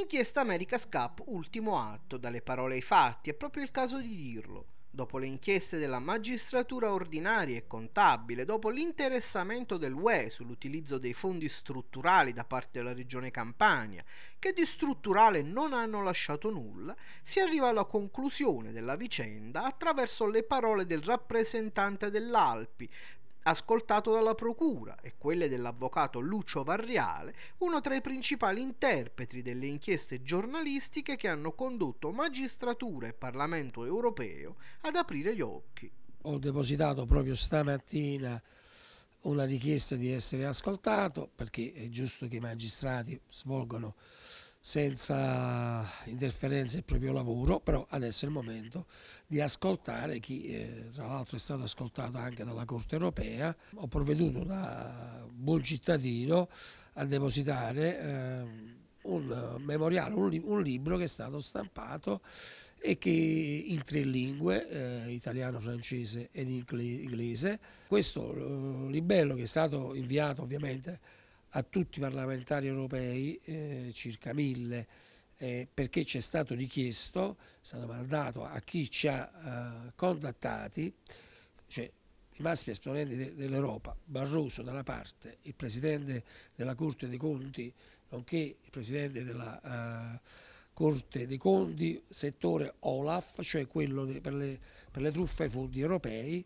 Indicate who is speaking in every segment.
Speaker 1: inchiesta America's Cup ultimo atto, dalle parole ai fatti, è proprio il caso di dirlo. Dopo le inchieste della magistratura ordinaria e contabile, dopo l'interessamento dell'UE sull'utilizzo dei fondi strutturali da parte della regione Campania, che di strutturale non hanno lasciato nulla, si arriva alla conclusione della vicenda attraverso le parole del rappresentante dell'Alpi, ascoltato dalla Procura e quelle dell'avvocato Lucio Varriale, uno tra i principali interpreti delle inchieste giornalistiche che hanno condotto magistratura e Parlamento europeo ad aprire gli occhi.
Speaker 2: Ho depositato proprio stamattina una richiesta di essere ascoltato perché è giusto che i magistrati svolgano senza interferenze il proprio lavoro, però adesso è il momento di ascoltare chi eh, tra l'altro è stato ascoltato anche dalla Corte Europea. Ho provveduto da buon cittadino a depositare eh, un memoriale, un, li un, libro che è stato stampato e che in tre lingue, eh, italiano, francese ed inglese, questo libello eh, che è stato inviato ovviamente a tutti i parlamentari europei, eh, circa mille, eh, perché ci è stato richiesto, è stato mandato a chi ci ha eh, contattati, cioè i massimi esponenti de dell'Europa, Barroso da una parte, il Presidente della Corte dei Conti, nonché il Presidente della eh, Corte dei Conti, settore Olaf, cioè quello per, le, per le truffe ai fondi europei,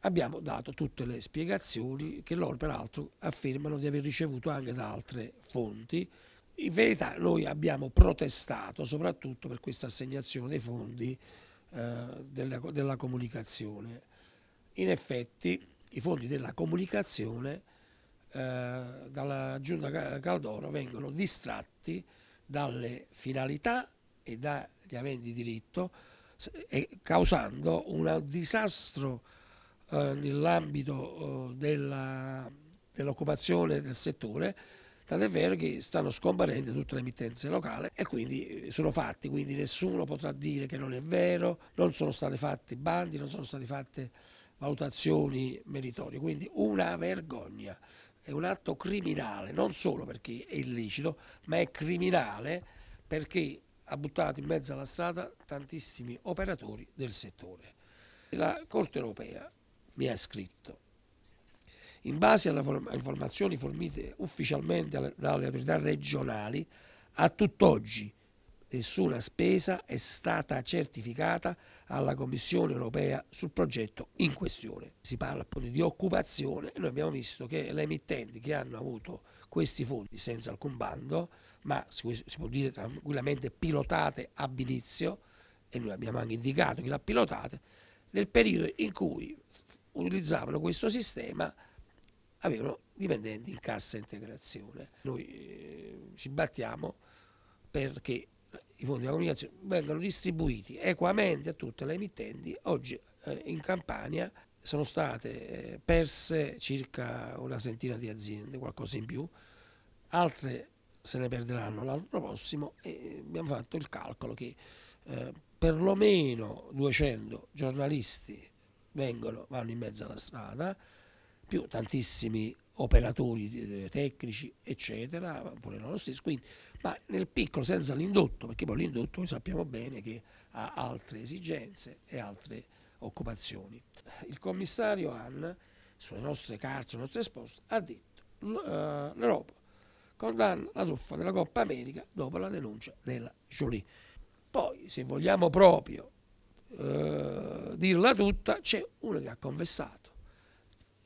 Speaker 2: abbiamo dato tutte le spiegazioni che loro peraltro affermano di aver ricevuto anche da altre fonti. In verità noi abbiamo protestato soprattutto per questa assegnazione dei fondi eh, della, della, comunicazione. In effetti i fondi della comunicazione eh, dalla giunta Caldoro vengono distratti dalle finalità e dagli aventi diritto causando un disastro eh, nell'ambito eh, dell'occupazione dell del settore, tant'è vero che stanno scomparendo tutte le emittenze locali e quindi eh, sono fatti, quindi nessuno potrà dire che non è vero, non sono stati fatti bandi, non sono state fatte valutazioni meritorie, quindi una vergogna, è un atto criminale, non solo perché è illecito, ma è criminale perché ha buttato in mezzo alla strada tantissimi operatori del settore. La Corte europea mi ha scritto. In base alle informazioni fornite ufficialmente dalle autorità regionali, a tutt'oggi nessuna spesa è stata certificata alla Commissione europea sul progetto in questione. Si parla appunto di occupazione e noi abbiamo visto che le emittenti che hanno avuto questi fondi senza alcun bando, ma si può dire tranquillamente pilotate ab inizio, e noi abbiamo anche indicato chi l'ha pilotate, nel periodo in cui utilizzavano questo sistema avevano dipendenti in cassa integrazione. Noi eh, ci battiamo perché i fondi della comunicazione vengano distribuiti equamente a tutte le emittenti. Oggi eh, in Campania sono state eh, perse circa una trentina di aziende, qualcosa in più, altre se ne perderanno l'anno prossimo e abbiamo fatto il calcolo che eh, perlomeno 200 giornalisti vengono, vanno in mezzo alla strada, più tantissimi operatori eh, tecnici, eccetera, pure loro stessi, quindi, ma nel piccolo senza l'indotto, perché poi l'indotto noi sappiamo bene che ha altre esigenze e altre occupazioni. Il commissario Han, sulle nostre carte, sulle nostre esposte, ha detto eh, l'Europa condanna la truffa della Coppa America dopo la denuncia della Jolie. Poi, se vogliamo proprio uh, dirla tutta, c'è uno che ha confessato.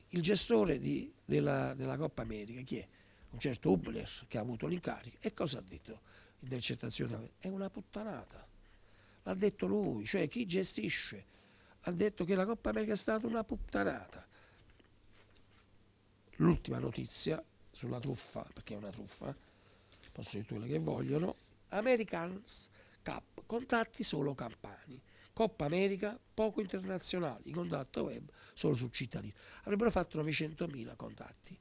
Speaker 2: Il gestore di, della, della, Coppa America, chi è? Un certo Hubner che ha avuto l'incarico. E cosa ha detto? Intercettazione è una puttanata. L'ha detto lui, cioè chi gestisce ha detto che la Coppa America è stata una puttanata. L'ultima notizia sulla truffa, perché è una truffa, eh? posso dire quello che vogliono, Americans Cup, contatti solo Campani. Coppa America poco internazionali, i contatti web solo su cittadini. Avrebbero fatto 900.000 contatti.